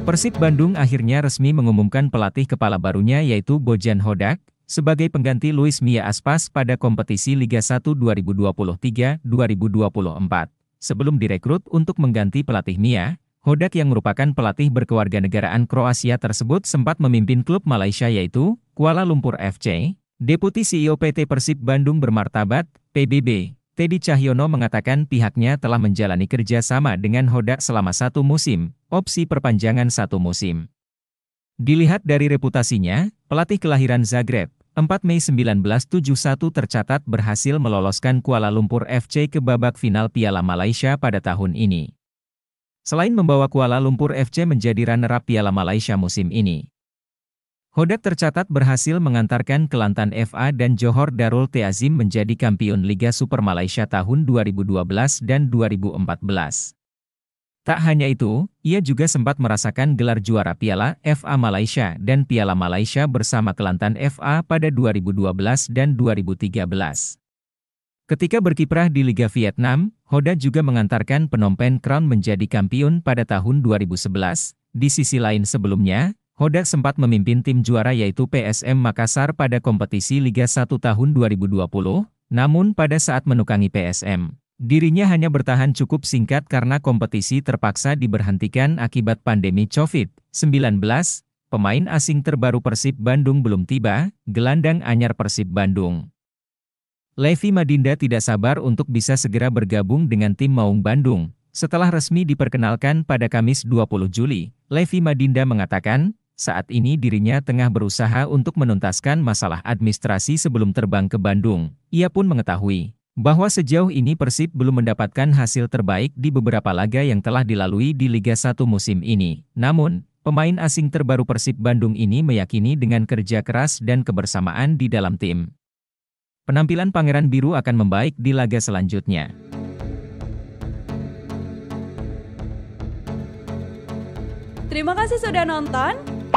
Persib Bandung akhirnya resmi mengumumkan pelatih kepala barunya yaitu Bojan Hodak, sebagai pengganti Luis Mia Aspas pada kompetisi Liga 1 2023-2024. Sebelum direkrut untuk mengganti pelatih Mia, Hodak yang merupakan pelatih berkewarganegaraan Kroasia tersebut sempat memimpin klub Malaysia yaitu Kuala Lumpur FC, Deputi CEO PT Persib Bandung Bermartabat, PBB. Teddy Cahyono mengatakan pihaknya telah menjalani kerjasama dengan Hoda selama satu musim, opsi perpanjangan satu musim. Dilihat dari reputasinya, pelatih kelahiran Zagreb, 4 Mei 1971 tercatat berhasil meloloskan Kuala Lumpur FC ke babak final Piala Malaysia pada tahun ini. Selain membawa Kuala Lumpur FC menjadi runner-up Piala Malaysia musim ini, Hodak tercatat berhasil mengantarkan Kelantan FA dan Johor Darul Teazim menjadi kampiun Liga Super Malaysia tahun 2012 dan 2014. Tak hanya itu, ia juga sempat merasakan gelar juara Piala FA Malaysia dan Piala Malaysia bersama Kelantan FA pada 2012 dan 2013. Ketika berkiprah di Liga Vietnam, Hoda juga mengantarkan Penompen Crown menjadi kampiun pada tahun 2011. Di sisi lain sebelumnya, Hodak sempat memimpin tim juara yaitu PSM Makassar pada kompetisi Liga 1 tahun 2020, namun pada saat menukangi PSM, dirinya hanya bertahan cukup singkat karena kompetisi terpaksa diberhentikan akibat pandemi COVID-19. Pemain asing terbaru Persib Bandung belum tiba, gelandang anyar Persib Bandung. Levi Madinda tidak sabar untuk bisa segera bergabung dengan tim Maung Bandung. Setelah resmi diperkenalkan pada Kamis 20 Juli, Levi Madinda mengatakan, saat ini dirinya tengah berusaha untuk menuntaskan masalah administrasi sebelum terbang ke Bandung. Ia pun mengetahui bahwa sejauh ini Persib belum mendapatkan hasil terbaik di beberapa laga yang telah dilalui di Liga 1 musim ini. Namun, pemain asing terbaru Persib Bandung ini meyakini dengan kerja keras dan kebersamaan di dalam tim. Penampilan Pangeran Biru akan membaik di laga selanjutnya. Terima kasih sudah nonton.